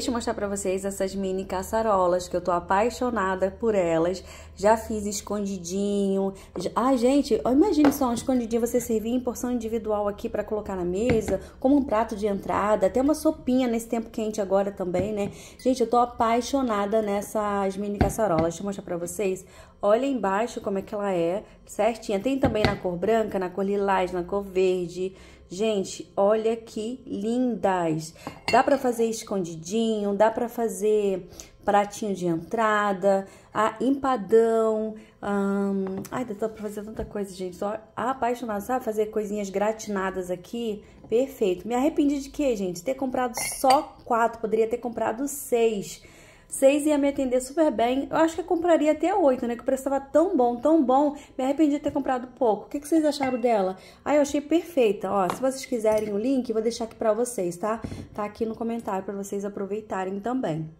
Deixa eu mostrar para vocês essas mini caçarolas, que eu tô apaixonada por elas. Já fiz escondidinho. Ai, ah, gente, imagine só um escondidinho você servir em porção individual aqui para colocar na mesa, como um prato de entrada, até uma sopinha nesse tempo quente agora também, né? Gente, eu tô apaixonada nessas mini caçarolas. Deixa eu mostrar para vocês. Olha embaixo como é que ela é, certinha. Tem também na cor branca, na cor lilás, na cor verde. Gente, olha que lindas! Dá para fazer escondidinho, dá para fazer pratinho de entrada, a empadão. Hum, ai, dá pra fazer tanta coisa, gente. Só apaixonada, sabe? Fazer coisinhas gratinadas aqui. Perfeito. Me arrependi de quê, gente? Ter comprado só quatro. Poderia ter comprado seis seis ia me atender super bem. Eu acho que eu compraria até oito, né? Que o preço estava tão bom, tão bom. Me arrependi de ter comprado pouco. O que, que vocês acharam dela? Ah, eu achei perfeita. Ó, se vocês quiserem o link, vou deixar aqui pra vocês, tá? Tá aqui no comentário pra vocês aproveitarem também.